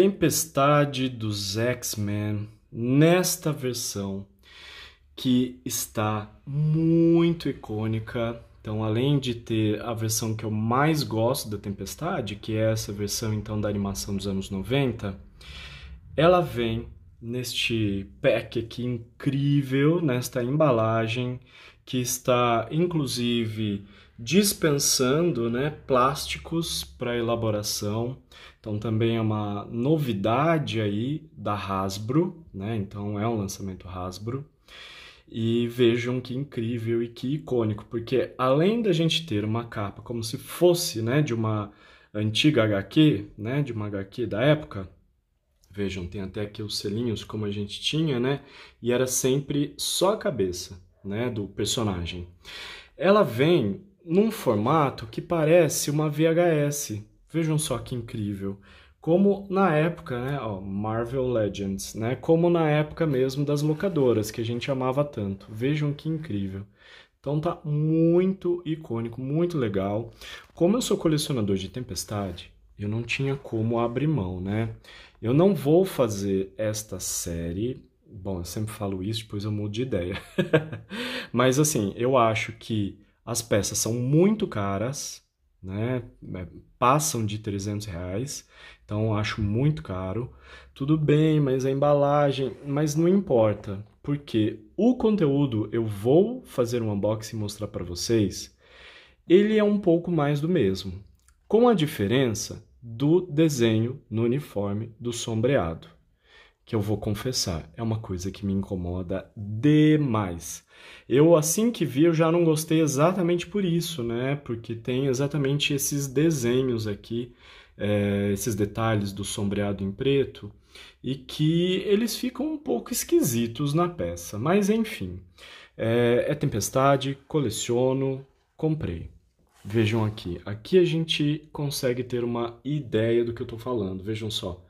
Tempestade dos X-Men nesta versão que está muito icônica. Então, além de ter a versão que eu mais gosto da Tempestade, que é essa versão então da animação dos anos 90, ela vem neste pack aqui incrível, nesta embalagem que está inclusive dispensando né, plásticos para elaboração. Então também é uma novidade aí da Hasbro, né? Então é um lançamento Hasbro. E vejam que incrível e que icônico, porque além da gente ter uma capa como se fosse, né, de uma antiga HQ, né, de uma HQ da época, vejam, tem até aqui os selinhos como a gente tinha, né, e era sempre só a cabeça, né, do personagem. Ela vem num formato que parece uma VHS, Vejam só que incrível. Como na época, né, ó, Marvel Legends, né? Como na época mesmo das locadoras que a gente amava tanto. Vejam que incrível. Então tá muito icônico, muito legal. Como eu sou colecionador de Tempestade, eu não tinha como abrir mão, né? Eu não vou fazer esta série. Bom, eu sempre falo isso, depois eu mudo de ideia. Mas assim, eu acho que as peças são muito caras, né? É, passam de 300 reais, então acho muito caro. Tudo bem, mas a embalagem, mas não importa, porque o conteúdo eu vou fazer um unboxing e mostrar para vocês. Ele é um pouco mais do mesmo, com a diferença do desenho no uniforme do sombreado que eu vou confessar, é uma coisa que me incomoda demais. Eu assim que vi, eu já não gostei exatamente por isso, né? Porque tem exatamente esses desenhos aqui, é, esses detalhes do sombreado em preto, e que eles ficam um pouco esquisitos na peça. Mas enfim, é, é tempestade, coleciono, comprei. Vejam aqui, aqui a gente consegue ter uma ideia do que eu estou falando. Vejam só.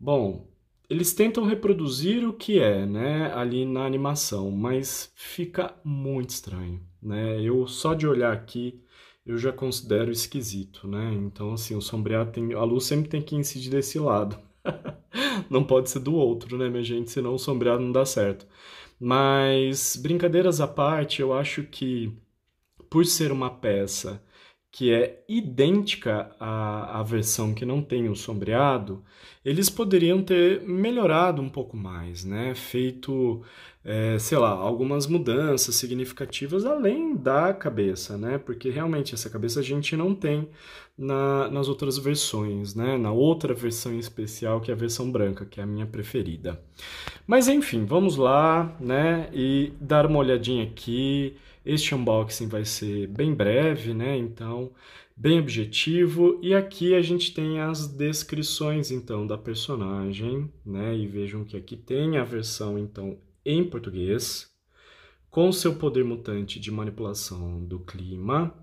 Bom, eles tentam reproduzir o que é, né, ali na animação, mas fica muito estranho, né? Eu só de olhar aqui eu já considero esquisito, né? Então assim, o sombreado tem, a luz sempre tem que incidir desse lado. não pode ser do outro, né, minha gente, senão o sombreado não dá certo. Mas brincadeiras à parte, eu acho que por ser uma peça que é idêntica à, à versão que não tem o sombreado, eles poderiam ter melhorado um pouco mais, né? Feito, é, sei lá, algumas mudanças significativas além da cabeça, né? Porque realmente essa cabeça a gente não tem na, nas outras versões, né? Na outra versão especial, que é a versão branca, que é a minha preferida. Mas enfim, vamos lá, né? E dar uma olhadinha aqui este unboxing vai ser bem breve, né? Então, bem objetivo. E aqui a gente tem as descrições então da personagem, né? E vejam que aqui tem a versão então em português, com seu poder mutante de manipulação do clima.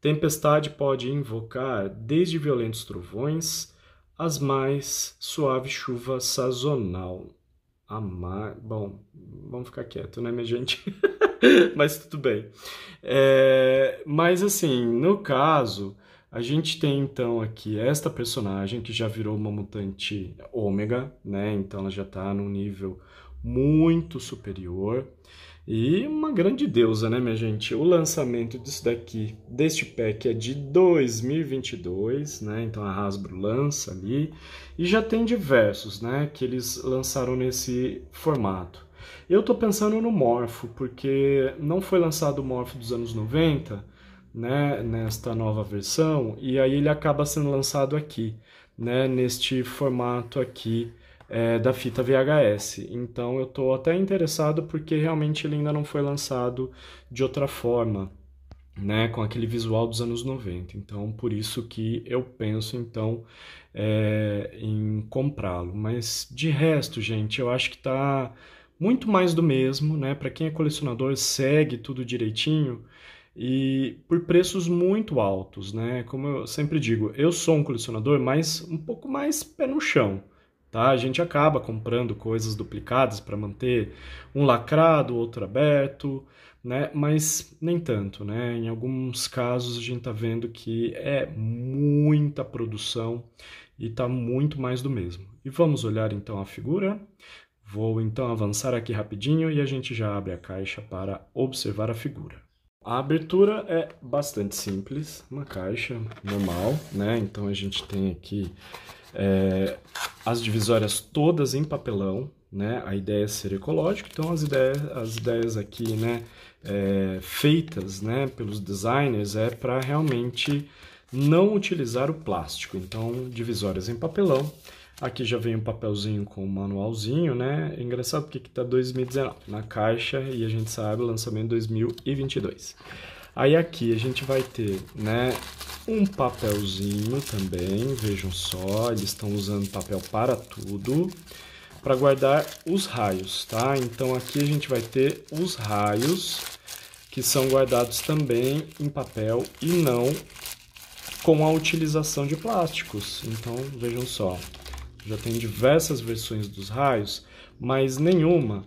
Tempestade pode invocar desde violentos trovões as mais suave chuva sazonal. Amar. Bom, vamos ficar quieto, né, minha gente? mas tudo bem. É, mas assim, no caso, a gente tem então aqui esta personagem que já virou uma mutante ômega, né? Então ela já está num nível muito superior. E uma grande deusa, né, minha gente? O lançamento disso daqui, deste pack, é de 2022, né? Então a Hasbro lança ali. E já tem diversos, né? Que eles lançaram nesse formato. Eu estou pensando no Morpho, porque não foi lançado o Morpho dos anos 90, né, nesta nova versão, e aí ele acaba sendo lançado aqui, né, neste formato aqui é, da fita VHS. Então eu estou até interessado porque realmente ele ainda não foi lançado de outra forma, né, com aquele visual dos anos 90. Então, por isso que eu penso então é, em comprá-lo. Mas de resto, gente, eu acho que está muito mais do mesmo, né? Para quem é colecionador, segue tudo direitinho e por preços muito altos, né? Como eu sempre digo, eu sou um colecionador, mas um pouco mais pé no chão, tá? A gente acaba comprando coisas duplicadas para manter um lacrado, outro aberto, né? Mas nem tanto, né? Em alguns casos a gente está vendo que é muita produção e está muito mais do mesmo. E vamos olhar então a figura. Vou então avançar aqui rapidinho e a gente já abre a caixa para observar a figura. A abertura é bastante simples, uma caixa normal, né? Então a gente tem aqui é, as divisórias todas em papelão, né? A ideia é ser ecológico, então as ideias, as ideias aqui, né, é, feitas, né, pelos designers é para realmente não utilizar o plástico. Então divisórias em papelão Aqui já vem um papelzinho com o um manualzinho, né? É engraçado porque aqui tá 2019 na caixa e a gente sabe o lançamento 2022. É Aí aqui a gente vai ter, né, um papelzinho também, vejam só, eles estão usando papel para tudo, para guardar os raios, tá? Então aqui a gente vai ter os raios que são guardados também em papel e não com a utilização de plásticos. Então, vejam só. Já tem diversas versões dos raios, mas nenhuma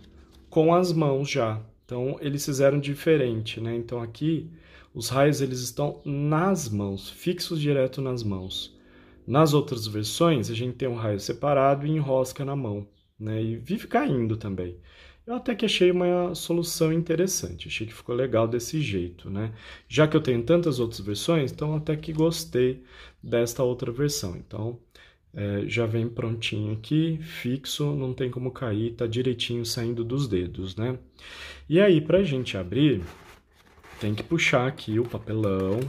com as mãos já. Então eles fizeram diferente, né? Então aqui os raios eles estão nas mãos, fixos direto nas mãos. Nas outras versões a gente tem um raio separado e enrosca na mão, né? E vive caindo também. Eu até que achei uma solução interessante, achei que ficou legal desse jeito, né? Já que eu tenho tantas outras versões, então até que gostei desta outra versão. Então, é, já vem prontinho aqui, fixo, não tem como cair, tá direitinho saindo dos dedos, né? E aí, pra gente abrir, tem que puxar aqui o papelão.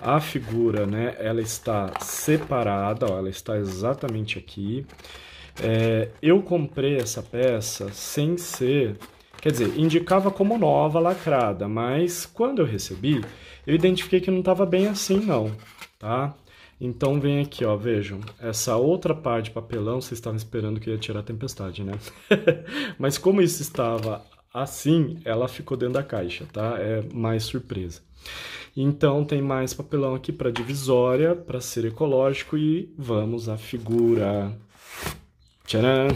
A figura, né, ela está separada, ó, ela está exatamente aqui. É, eu comprei essa peça sem ser Quer dizer, indicava como nova, lacrada, mas quando eu recebi, eu identifiquei que não estava bem assim não, tá? Então vem aqui, ó, vejam, essa outra parte de papelão, vocês estavam esperando que ia tirar a tempestade, né? Mas como isso estava assim, ela ficou dentro da caixa, tá? É mais surpresa. Então tem mais papelão aqui para divisória, para ser ecológico e vamos à figura. Tcharam!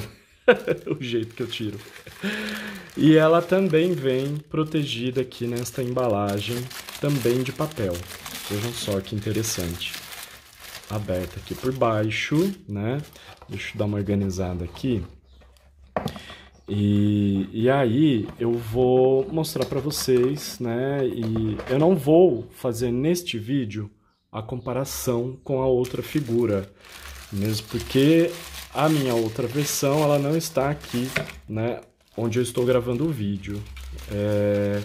o jeito que eu tiro. E ela também vem protegida aqui nesta embalagem, também de papel. Vejam só que interessante aberta aqui por baixo, né? Deixa eu dar uma organizada aqui. E, e aí eu vou mostrar para vocês, né? E eu não vou fazer neste vídeo a comparação com a outra figura, mesmo porque a minha outra versão ela não está aqui, né? Onde eu estou gravando o vídeo. É...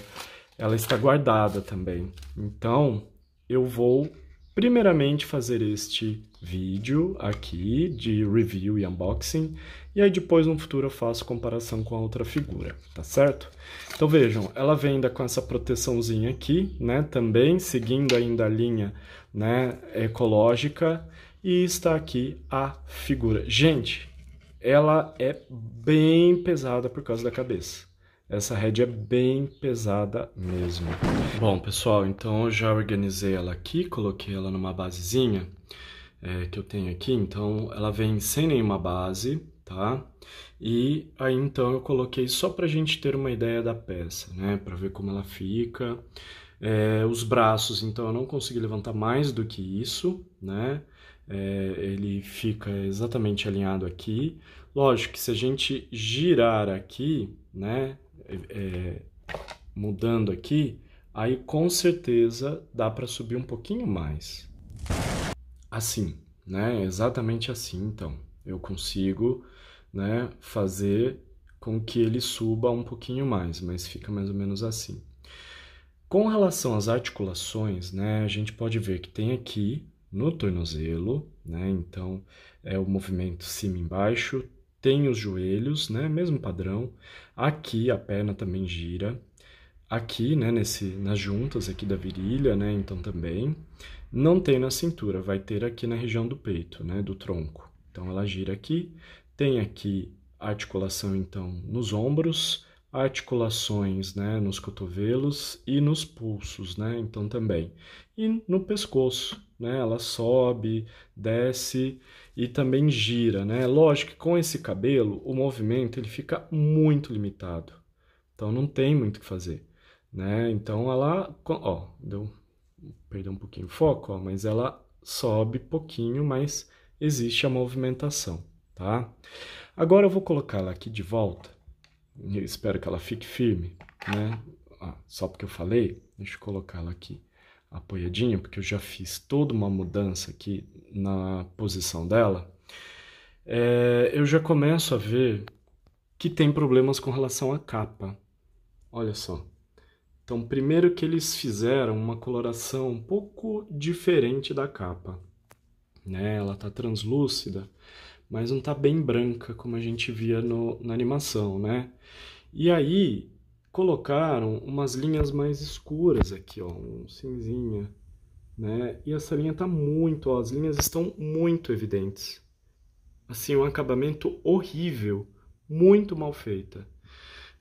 Ela está guardada também. Então eu vou primeiramente fazer este vídeo aqui de review e unboxing, e aí depois no futuro eu faço comparação com a outra figura, tá certo? Então vejam, ela vem ainda com essa proteçãozinha aqui, né, também seguindo ainda a linha, né, ecológica, e está aqui a figura. Gente, ela é bem pesada por causa da cabeça. Essa rede é bem pesada mesmo. Bom, pessoal, então eu já organizei ela aqui, coloquei ela numa basezinha é, que eu tenho aqui. Então, ela vem sem nenhuma base, tá? E aí, então, eu coloquei só pra gente ter uma ideia da peça, né? Pra ver como ela fica. É, os braços, então, eu não consegui levantar mais do que isso, né? É, ele fica exatamente alinhado aqui. Lógico que se a gente girar aqui, né, é, mudando aqui, aí com certeza dá para subir um pouquinho mais. Assim, né, exatamente assim, então. Eu consigo, né, fazer com que ele suba um pouquinho mais, mas fica mais ou menos assim. Com relação às articulações, né, a gente pode ver que tem aqui no tornozelo, né, então é o movimento cima e embaixo, tem os joelhos, né? Mesmo padrão. Aqui a perna também gira. Aqui, né, nesse, nas juntas aqui da virilha, né, então também. Não tem na cintura, vai ter aqui na região do peito, né, do tronco. Então ela gira aqui, tem aqui articulação então nos ombros, articulações, né, nos cotovelos e nos pulsos, né, então também. E no pescoço, né, ela sobe, desce e também gira, né? Lógico que com esse cabelo o movimento ele fica muito limitado. Então não tem muito o que fazer, né? Então ela, ó, deu perdeu um pouquinho o foco, ó, mas ela sobe pouquinho, mas existe a movimentação, tá? Agora eu vou colocar ela aqui de volta eu espero que ela fique firme, né? Ah, só porque eu falei, deixa eu colocar ela aqui apoiadinha, porque eu já fiz toda uma mudança aqui na posição dela. É, eu já começo a ver que tem problemas com relação à capa. Olha só. Então, primeiro que eles fizeram uma coloração um pouco diferente da capa. Né? Ela tá translúcida mas não tá bem branca como a gente via no, na animação, né? E aí colocaram umas linhas mais escuras aqui, ó, um cinzinha, né? E essa linha tá muito, ó, as linhas estão muito evidentes. Assim, um acabamento horrível, muito mal feita.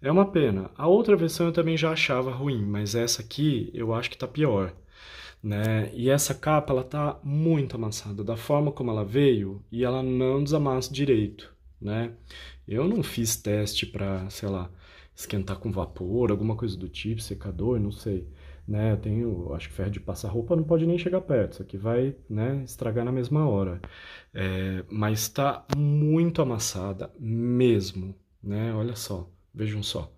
É uma pena. A outra versão eu também já achava ruim, mas essa aqui eu acho que tá pior né? E essa capa ela tá muito amassada da forma como ela veio e ela não desamassa direito, né? Eu não fiz teste para, sei lá, esquentar com vapor, alguma coisa do tipo, secador, não sei, né? Eu tenho, acho que ferro de passar roupa não pode nem chegar perto, isso aqui vai, né, estragar na mesma hora. É, mas tá muito amassada mesmo, né? Olha só, vejam só.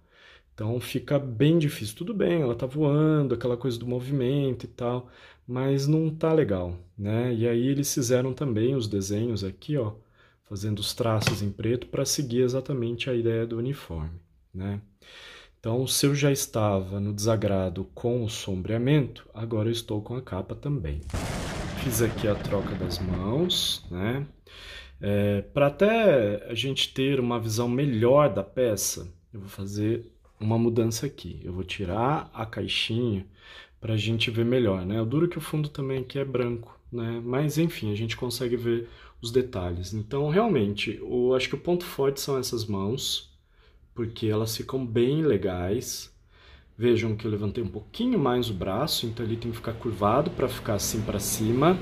Então fica bem difícil. Tudo bem, ela tá voando, aquela coisa do movimento e tal, mas não tá legal, né? E aí eles fizeram também os desenhos aqui, ó, fazendo os traços em preto para seguir exatamente a ideia do uniforme, né? Então, se eu já estava no desagrado com o sombreamento, agora eu estou com a capa também. Fiz aqui a troca das mãos, né? É, para até a gente ter uma visão melhor da peça, eu vou fazer uma mudança aqui. Eu vou tirar a caixinha para a gente ver melhor, né? O duro é que o fundo também aqui é branco, né? Mas enfim, a gente consegue ver os detalhes. Então, realmente, o, acho que o ponto forte são essas mãos, porque elas ficam bem legais. Vejam que eu levantei um pouquinho mais o braço, então ele tem que ficar curvado para ficar assim para cima.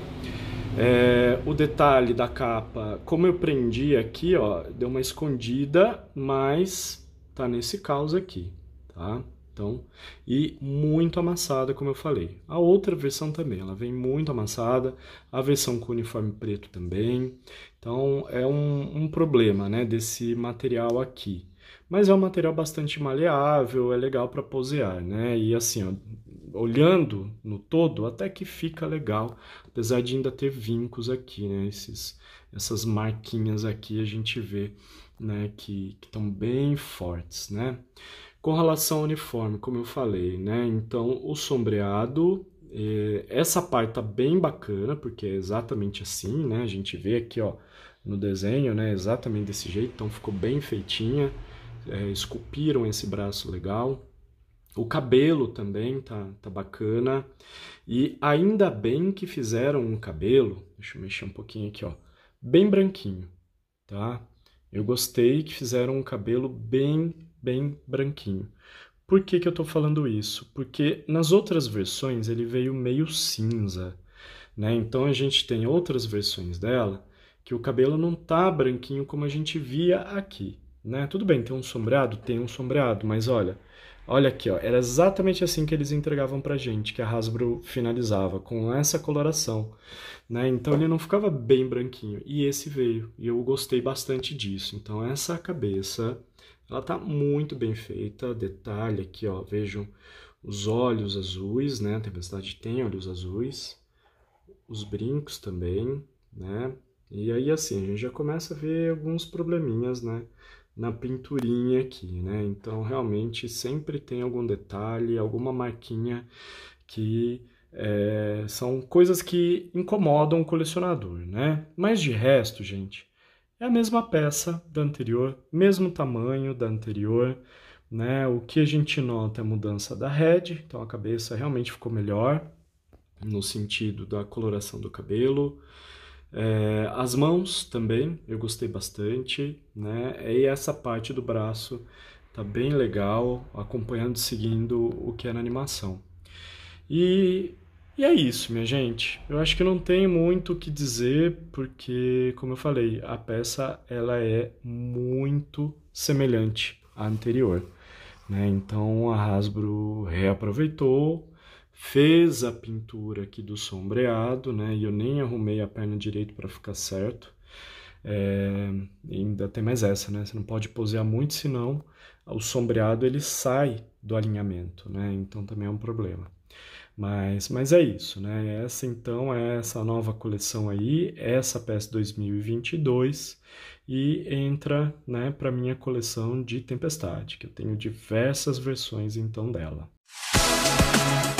É, o detalhe da capa, como eu prendi aqui, ó, deu uma escondida, mas tá nesse caos aqui, tá? Então, e muito amassada, como eu falei. A outra versão também, ela vem muito amassada, a versão com uniforme preto também. Então, é um, um problema, né, desse material aqui. Mas é um material bastante maleável, é legal para posear, né? E assim, ó, olhando no todo, até que fica legal, apesar de ainda ter vincos aqui, né? Esses, essas marquinhas aqui a gente vê né, que estão bem fortes, né? Com relação ao uniforme, como eu falei, né? Então, o sombreado, é, essa parte tá bem bacana, porque é exatamente assim, né? A gente vê aqui, ó, no desenho, né? Exatamente desse jeito, então ficou bem feitinha. Eh, esculpiram esse braço legal. O cabelo também tá, tá bacana. E ainda bem que fizeram um cabelo, deixa eu mexer um pouquinho aqui, ó, bem branquinho, tá? Eu gostei que fizeram um cabelo bem, bem branquinho. Por que, que eu estou falando isso? Porque nas outras versões ele veio meio cinza, né? Então a gente tem outras versões dela que o cabelo não tá branquinho como a gente via aqui, né? Tudo bem, tem um sombreado, tem um sombreado, mas olha, Olha aqui, ó, era exatamente assim que eles entregavam pra gente, que a Hasbro finalizava, com essa coloração, né? Então ele não ficava bem branquinho, e esse veio, e eu gostei bastante disso. Então essa cabeça, ela tá muito bem feita, detalhe aqui, ó, vejam os olhos azuis, né? A Tempestade tem olhos azuis, os brincos também, né? E aí assim, a gente já começa a ver alguns probleminhas, né? na pinturinha aqui, né? Então, realmente, sempre tem algum detalhe, alguma marquinha que é, são coisas que incomodam o colecionador, né? Mas de resto, gente, é a mesma peça da anterior, mesmo tamanho da anterior, né? O que a gente nota é a mudança da head, então a cabeça realmente ficou melhor no sentido da coloração do cabelo, é, as mãos também eu gostei bastante, né? E essa parte do braço tá bem legal, acompanhando, seguindo o que é na animação. E, e é isso, minha gente. Eu acho que não tem muito o que dizer, porque, como eu falei, a peça ela é muito semelhante à anterior. Né? Então a Hasbro reaproveitou fez a pintura aqui do sombreado, né? E eu nem arrumei a perna direito para ficar certo. É, ainda tem mais essa, né? Você não pode posear muito, senão o sombreado ele sai do alinhamento, né? Então também é um problema. Mas, mas é isso, né? Essa então é essa nova coleção aí, essa peça 2022 e entra, né, para minha coleção de Tempestade, que eu tenho diversas versões então dela. Música